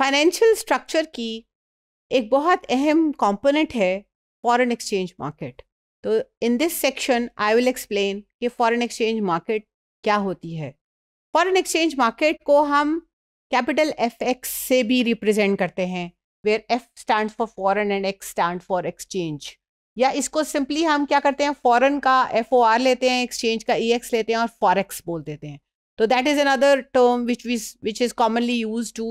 financial structure की एक बहुत अहम कंपोनेंट है फॉरेन एक्सचेंज मार्केट तो in this section I will explain कि फॉरेन एक्सचेंज मार्केट क्या होती है फॉरेन एक्सचेंज मार्केट को हम कैपिटल एफ एक्स से भी रिप्रेजेंट करते हैं where F stand for foreign and X stand for exchange या इसको सिंपली हम क्या करते हैं फॉरेन का एफ ओ आर लेते हैं एक्सचेंज का ई e एक्स लेते हैं और फॉरेक्स बोल देते हैं तो that is another term which which is commonly use to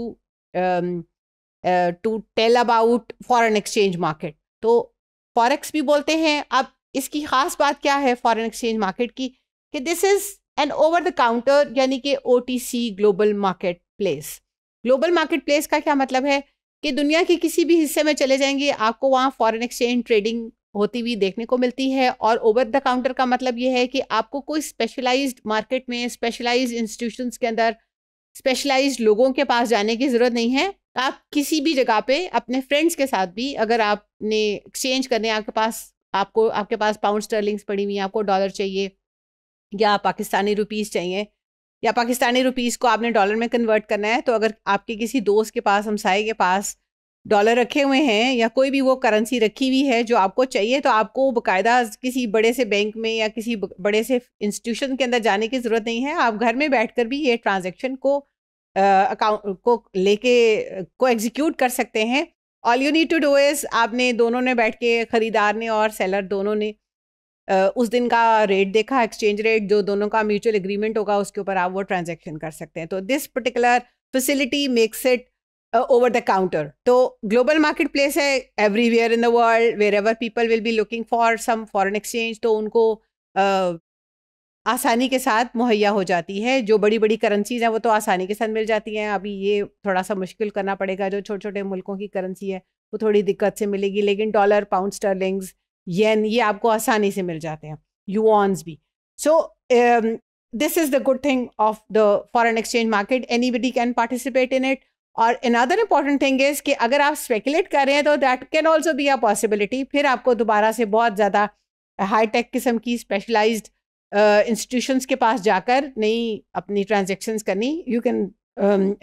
to tell about foreign exchange market तो फॉरेक्स भी बोलते हैं अब इसकी खास बात क्या है फॉरेन एक्सचेंज मार्केट की कि this is an over the counter यानी कि ओ global marketplace global marketplace का क्या मतलब है कि दुनिया के किसी भी हिस्से में चले जाएंगे आपको वहाँ फॉरेन एक्सचेंज ट्रेडिंग होती हुई देखने को मिलती है और ओवर द काउंटर का मतलब यह है कि आपको कोई स्पेशलाइज्ड मार्केट में स्पेशलाइज्ड इंस्टीट्यूशंस के अंदर स्पेशलाइज लोगों के पास जाने की ज़रूरत नहीं है आप किसी भी जगह पे अपने फ्रेंड्स के साथ भी अगर आपने एक्सचेंज करने आपके पास आपको आपके पास पाउंड स्टर्लिंग्स पड़ी हुई हैं आपको डॉलर चाहिए या पाकिस्तानी रुपीज़ चाहिए या पाकिस्तानी रुपीज़ को आपने डॉलर में कन्वर्ट करना है तो अगर आपके किसी दोस्त के पास हमसाए के पास डॉलर रखे हुए हैं या कोई भी वो करेंसी रखी हुई है जो आपको चाहिए तो आपको बकायदा किसी बड़े से बैंक में या किसी बड़े से इंस्टीट्यूशन के अंदर जाने की ज़रूरत नहीं है आप घर में बैठकर भी ये ट्रांजेक्शन को अकाउंट को लेके को एग्जीक्यूट कर सकते हैं all you need to do is आपने दोनों ने बैठ के ख़रीदार ने और सेलर दोनों ने उस दिन का रेट देखा एक्सचेंज रेट जो दोनों का म्यूचुअल एग्रीमेंट होगा उसके ऊपर आप वो ट्रांजेक्शन कर सकते हैं तो this particular facility makes it over the counter तो ग्लोबल मार्केट प्लेस है in the world wherever people will be looking for some foreign exchange तो उनको uh, आसानी के साथ मुहैया हो जाती है जो बड़ी बड़ी करेंसीज हैं वो तो आसानी के साथ मिल जाती हैं अभी ये थोड़ा सा मुश्किल करना पड़ेगा जो छोटे छोटे मुल्कों की करेंसी है वो थोड़ी दिक्कत से मिलेगी लेकिन डॉलर पाउंड स्टर्लिंग्स येन ये आपको आसानी से मिल जाते हैं यूऑन्स भी so this is the good thing of the foreign exchange market anybody can participate in it और अनदर इंपॉर्टेंट थिंग इज कि अगर आप स्पेकुलेट कर रहे हैं तो that can also be a possibility फिर आपको दोबारा से बहुत ज़्यादा हाईटेक किस्म की स्पेशलाइज्ड इंस्टीट्यूशंस uh, के पास जाकर नई अपनी ट्रांजेक्शन्स करनी you can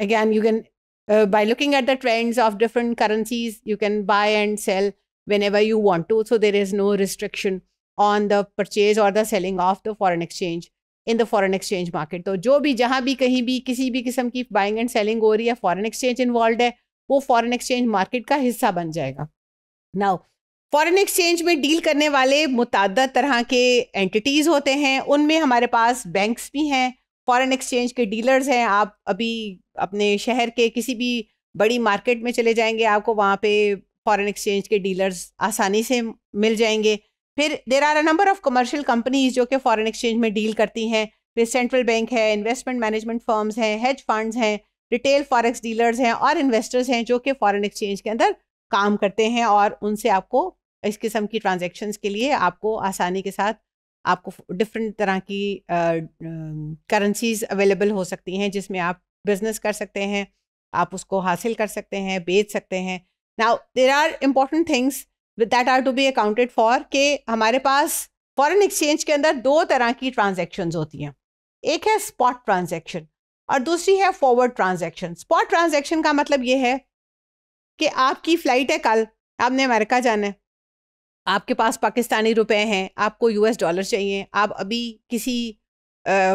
again you can by looking at the trends of different currencies you can buy and sell whenever you want to so there is no restriction on the purchase और the selling of the foreign exchange in the foreign exchange market तो जो भी जहां भी कहीं भी किसी भी किस्म की बाइंग एंड सेलिंग हो रही है फॉरेन एक्सचेंज इन्वॉल्व है वो फॉरेन एक्सचेंज मार्केट का हिस्सा बन जाएगा नाउ फॉरेन एक्सचेंज में डील करने वाले मुतद तरह के एंटिटीज़ होते हैं उनमें हमारे पास बैंक्स भी हैं फॉरेन एक्सचेंज के डीलर्स हैं आप अभी अपने शहर के किसी भी बड़ी मार्केट में चले जाएंगे आपको वहाँ पे फॉरेन एक्सचेंज के डीलर्स आसानी से मिल जाएंगे फिर there are a number of commercial companies जो कि फॉरेन एक्सचेंज में डील करती हैं फिर सेंट्रल बैंक है इन्वेस्टमेंट मैनेजमेंट फर्म्स हैं हेज फंड्स हैं रिटेल फॉरेक्स डीलर्स हैं और इन्वेस्टर्स हैं जो कि फॉरेन एक्सचेंज के अंदर काम करते हैं और उनसे आपको इस किस्म की ट्रांजेक्शन के लिए आपको आसानी के साथ आपको डिफरेंट तरह की करेंसीज अवेलेबल हो सकती हैं जिसमें आप बिजनेस कर सकते हैं आप उसको हासिल कर सकते हैं बेच सकते हैं now there are important things that are to be accounted for के हमारे पास फॉरेन एक्सचेंज के अंदर दो तरह की ट्रांजेक्शन होती हैं एक है स्पॉट ट्रांजेक्शन और दूसरी है फॉरवर्ड ट्रांजेक्शन स्पॉट ट्रांजेक्शन का मतलब ये है कि आपकी फ़्लाइट है कल आपने अमेरिका जाना है आपके पास पाकिस्तानी रुपए हैं आपको यूएस डॉलर चाहिए आप अभी किसी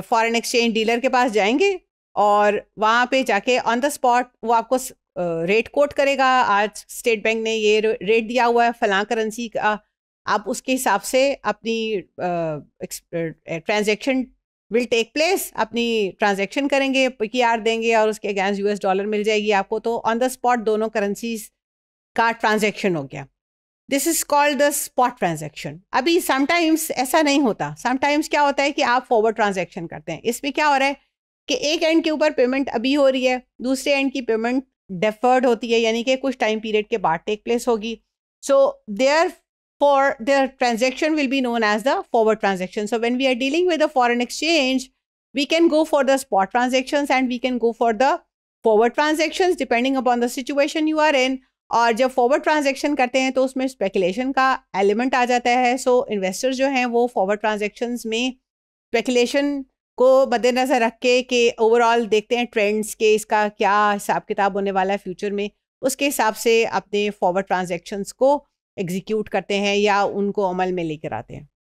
फॉरेन एक्सचेंज डीलर के पास जाएंगे और वहाँ पे जाके ऑन द स्पॉट वो आपको रेट कोट करेगा आज स्टेट बैंक ने ये रेट दिया हुआ है फलां करेंसी का आप उसके हिसाब से अपनी ट्रांजेक्शन विल टेक प्लेस अपनी ट्रांजेक्शन करेंगे पी आर देंगे और उसके अगेंस्ट यूएस डॉलर मिल जाएगी आपको तो ऑन द स्पॉट दोनों करेंसीज का ट्रांजेक्शन हो गया this is called the spot transaction अभी समटाइम्स ऐसा नहीं होता समटाइम्स क्या होता है कि आप फॉरवर्ड ट्रांजेक्शन करते हैं इसमें क्या हो रहा है कि एक एंड के ऊपर पेमेंट अभी हो रही है दूसरे एंड की पेमेंट डेफर्ड होती है यानी कि कुछ टाइम पीरियड के बाद टेक प्लेस होगी so therefore their transaction will be known as the forward transaction so when we are dealing with the foreign exchange we can go for the spot transaction and we can go for the forward transaction depending upon the situation you are in और जब forward transaction करते हैं तो उसमें speculation का element आ जाता है सो so, investors जो हैं वो फॉरवर्ड ट्रांजेक्शन में स्पेकुलेशन को मद्देनज़र रख के कि ओवरऑल देखते हैं ट्रेंड्स के इसका क्या हिसाब किताब होने वाला है फ्यूचर में उसके हिसाब से अपने फॉरवर्ड ट्रांजेक्शन्स को एग्जीक्यूट करते हैं या उनको अमल में लेकर आते हैं